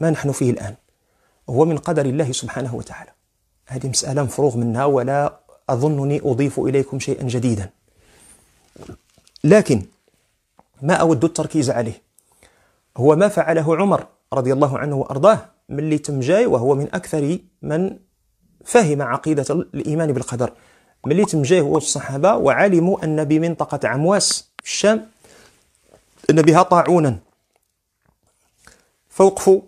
ما نحن فيه الآن هو من قدر الله سبحانه وتعالى هذه مسألة مفروغ منها ولا أظنني أضيف إليكم شيئا جديدا لكن ما أود التركيز عليه هو ما فعله عمر رضي الله عنه وأرضاه من اللي تم جاي وهو من أكثر من فهم عقيدة الإيمان بالقدر من اللي تم جاي هو الصحابة وعلموا أن بمنطقة عمواس في الشام أن بها طاعونا فوقفوا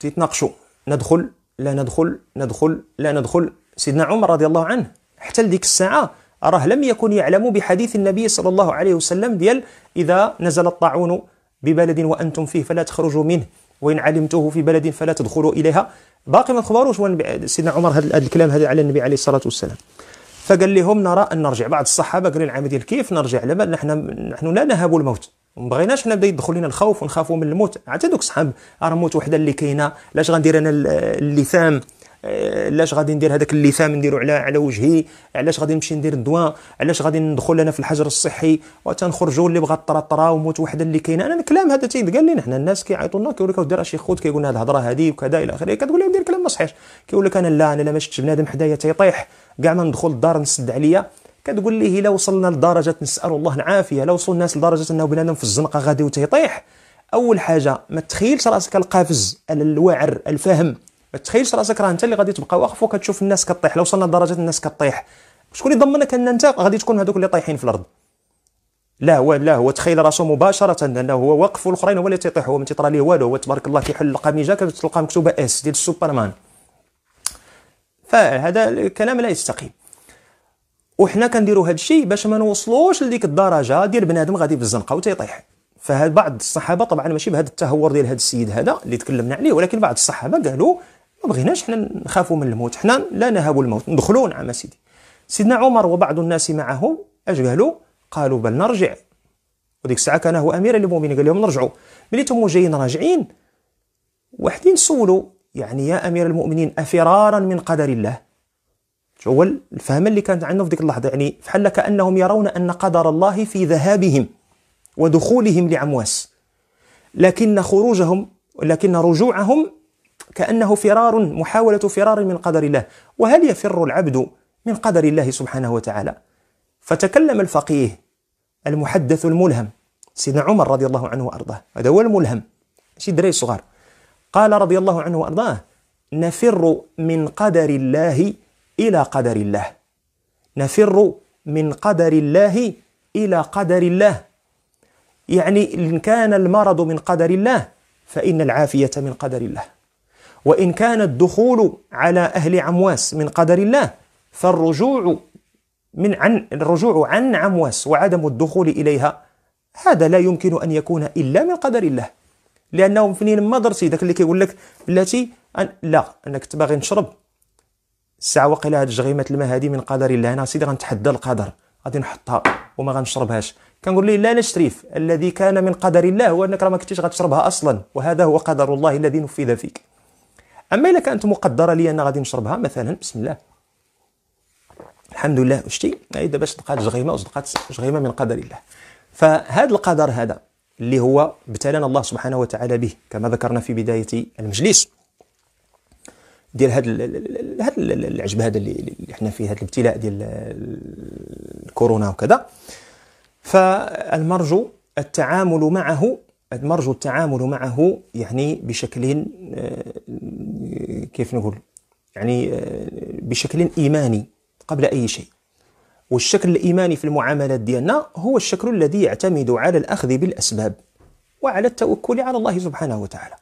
تيتناقشوا ندخل لا ندخل ندخل لا ندخل سيدنا عمر رضي الله عنه حتى لديك الساعة راه لم يكن يعلم بحديث النبي صلى الله عليه وسلم ديال إذا نزل الطاعون ببلد وأنتم فيه فلا تخرجوا منه وإن علمته في بلد فلا تدخلوا إليها باقي ما تخبروش سيدنا عمر هذا الكلام هذا على النبي عليه الصلاة والسلام فقال لهم نرى أن نرجع بعض الصحابة قالوا العام ديال كيف نرجع لما نحن, نحن لا نهاب الموت وما بغيناش حنا بدا يدخل لنا الخوف ونخافوا من الموت عاد دوك صحاب راه موت وحده اللي كاينه لاش غندير انا اللثام علاش آه، غادي ندير هذاك اللثام نديرو على على وجهي علاش غادي نمشي ندير الدواء علاش غادي ندخل انا في الحجر الصحي وتنخرجوا اللي بغى طرا وموت وحده اللي كاينه انا الكلام هذا تيتقال لنا حنا الناس كيعيطوا لنا كيقول لك دير شي خوت كيقول لنا الهضره هذه وكذا الى اخره كتقول لهم دير كلام ما صحيحش كيقول لك انا لا انا لا ما شفتش بنادم حدايا تيطيح كاع ما ندخل الدار نسد عليا كتقول ليه الا وصلنا لدرجه نسال الله العافيه لو الناس لدرجه انه بنادم في الزنقه غادي وتيطيح اول حاجه ما تخيلش راسك القافز الوعر الفهم ما تخيلش راسك راه انت اللي غادي تبقى واقف وكتشوف الناس كطيح لو وصلنا لدرجه الناس كطيح شكون يضمنك ان انت غادي تكون هذوك اللي طايحين في الارض لا هو لا هو تخيل راسه مباشره انه هو واقف والاخرين هو اللي تيطيح هو ما تيطرى ليه والو هو تبارك الله كيحل القميجه كتلقى مكتوبه اس ديال السوبرمان فهذا الكلام لا يستقيم وحنا كنديروا هذا الشيء باش ما نوصلوش لديك الدرجه ديال بنادم غادي في الزنقه وتيطيح فهاد بعض الصحابه طبعا ماشي بهذا التهور ديال هذا السيد هذا اللي تكلمنا عليه ولكن بعض الصحابه قالوا ما بغيناش حنا نخافوا من الموت حنا لا نهاب الموت ندخلوا نعم سيدي سيدنا عمر وبعض الناس معه اش قالوا قالوا بل نرجع وديك الساعه كان هو امير المؤمنين قال لهم نرجعوا ملي تمو جايين راجعين وحدين سولوا يعني يا امير المؤمنين افرارا من قدر الله هو الفهم اللي كانت عندهم في ديك اللحظه يعني فحال كانهم يرون ان قدر الله في ذهابهم ودخولهم لعمواس لكن خروجهم لكن رجوعهم كانه فرار محاوله فرار من قدر الله وهل يفر العبد من قدر الله سبحانه وتعالى فتكلم الفقيه المحدث الملهم سيدنا عمر رضي الله عنه وارضاه هذا هو الملهم ماشي دري صغار قال رضي الله عنه وارضاه نفر من قدر الله إلى قدر الله نفر من قدر الله إلى قدر الله يعني إن كان المرض من قدر الله فإن العافية من قدر الله وإن كان الدخول على أهل عمواس من قدر الله فالرجوع من عن الرجوع عن عمواس وعدم الدخول إليها هذا لا يمكن أن يكون إلا من قدر الله لأنه منين ما درتي ذاك اللي كيقول لك بلاتي أن لا أنك تباغي نشرب الساعه واقيلا هاد الجغيمه الماء هادي من قدر الله انا سيدي غنتحدى القدر غادي نحطها وما غنشربهاش كنقول ليه لا نشريف الذي كان من قدر الله هو انك راه ما كنتيش غتشربها اصلا وهذا هو قدر الله الذي نفذ فيك اما الا كانت مقدره لي انا غادي نشربها مثلا بسم الله الحمد لله شتي هاي دابا صدقات جغيمه وصدقات جغيمه من قدر الله فهذا القدر هذا اللي هو ابتلانا الله سبحانه وتعالى به كما ذكرنا في بدايه المجلس ديال هاد هاد العجب هذا اللي احنا فيه هذا الابتلاء ديال الكورونا وكذا فالمرجو التعامل معه المرجو التعامل معه يعني بشكل آه، كيف نقول يعني آه، بشكل ايماني قبل اي شيء والشكل الايماني في المعاملات ديالنا هو الشكل الذي يعتمد على الاخذ بالاسباب وعلى التوكل على الله سبحانه وتعالى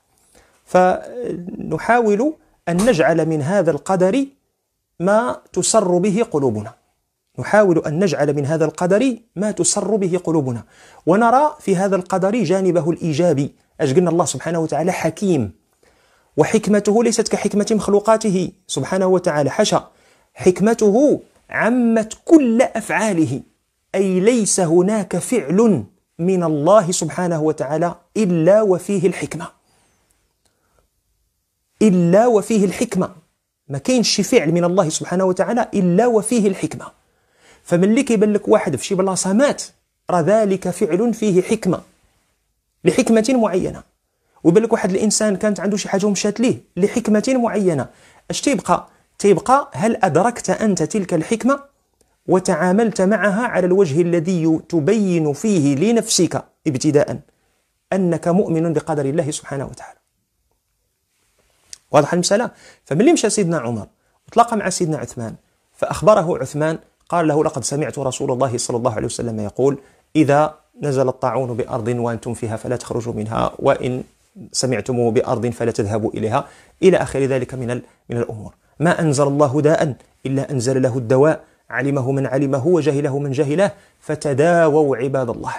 فنحاول أن نجعل من هذا القدر ما تسر به قلوبنا نحاول أن نجعل من هذا القدر ما تسر به قلوبنا ونرى في هذا القدر جانبه الإيجابي أش الله سبحانه وتعالى حكيم وحكمته ليست كحكمة مخلوقاته سبحانه وتعالى حشا حكمته عمت كل أفعاله أي ليس هناك فعل من الله سبحانه وتعالى إلا وفيه الحكمة إلا وفيه الحكمة ما كاينش شي فعل من الله سبحانه وتعالى إلا وفيه الحكمة فملي كيبان لك واحد في شي بلاصة مات راه ذلك فعل فيه حكمة لحكمة معينة ويبان لك واحد الإنسان كانت عنده شي حاجة ومشات ليه لحكمة معينة اش تيبقى تيبقى هل أدركت أنت تلك الحكمة وتعاملت معها على الوجه الذي تبين فيه لنفسك ابتداء أنك مؤمن بقدر الله سبحانه وتعالى واضحه المساله فملي مشى سيدنا عمر وتلاقى مع سيدنا عثمان فاخبره عثمان قال له لقد سمعت رسول الله صلى الله عليه وسلم يقول اذا نزل الطاعون بارض وانتم فيها فلا تخرجوا منها وان سمعتموه بارض فلا تذهبوا اليها الى اخر ذلك من من الامور ما انزل الله داء الا انزل له الدواء علمه من علمه وجهله من جهله فتداووا عباد الله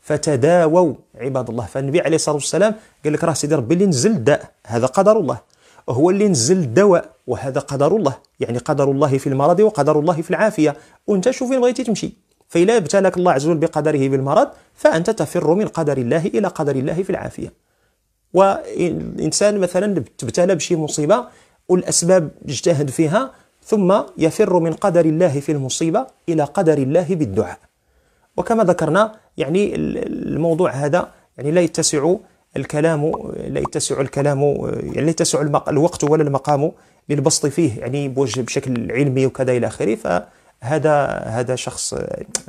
فتداووا عباد الله فالنبي عليه الصلاه والسلام قال لك راه سيدي ربي اللي نزل داء هذا قدر الله هو اللي نزل الدواء وهذا قدر الله يعني قدر الله في المرض وقدر الله في العافية وانت شوف بغيتي تمشي فإلا ابتلاك الله عز وجل بقدره بالمرض فأنت تفر من قدر الله إلى قدر الله في العافية والإنسان مثلا تبتلى بشي مصيبة والأسباب اجتهد فيها ثم يفر من قدر الله في المصيبة إلى قدر الله بالدعاء وكما ذكرنا يعني الموضوع هذا يعني لا يتسع الكلام لا يتسع الكلام يعني لا يتسع الوقت ولا المقام للبسط فيه يعني بوجه بشكل علمي وكذا الى اخره فهذا هذا شخص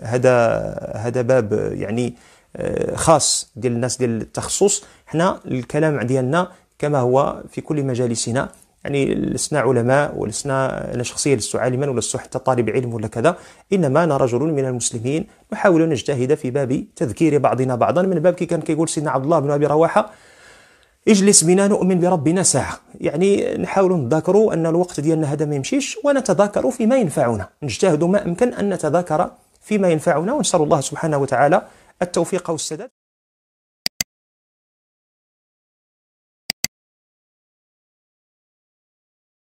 هذا هذا باب يعني آه، خاص ديال الناس ديال التخصص حنا الكلام ديالنا كما هو في كل مجالسنا يعني لسنا علماء ولسنا انا شخصيا لست عالما ولست حتى طالب علم ولا كذا انما انا رجل من المسلمين نحاول ان نجتهد في باب تذكير بعضنا بعضا من باب كي كان كيقول سيدنا عبد الله بن ابي رواحه اجلس بنا نؤمن بربنا ساعه يعني نحاول نتذاكروا ان الوقت ديالنا هذا ما يمشيش ونتذاكر فيما ينفعنا نجتهد ما امكن ان نتذاكر فيما ينفعنا ونسال الله سبحانه وتعالى التوفيق والسداد